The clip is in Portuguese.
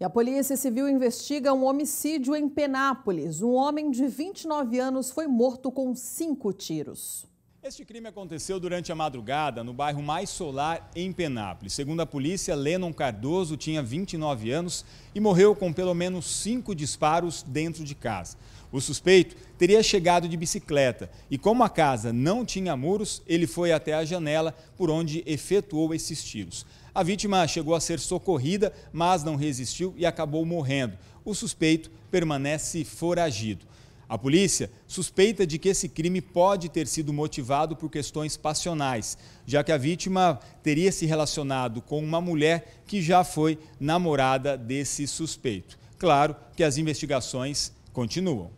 E a Polícia Civil investiga um homicídio em Penápolis. Um homem de 29 anos foi morto com cinco tiros. Este crime aconteceu durante a madrugada no bairro Mais Solar, em Penápolis. Segundo a polícia, Lennon Cardoso tinha 29 anos e morreu com pelo menos cinco disparos dentro de casa. O suspeito teria chegado de bicicleta e, como a casa não tinha muros, ele foi até a janela por onde efetuou esses tiros. A vítima chegou a ser socorrida, mas não resistiu e acabou morrendo. O suspeito permanece foragido. A polícia suspeita de que esse crime pode ter sido motivado por questões passionais, já que a vítima teria se relacionado com uma mulher que já foi namorada desse suspeito. Claro que as investigações continuam.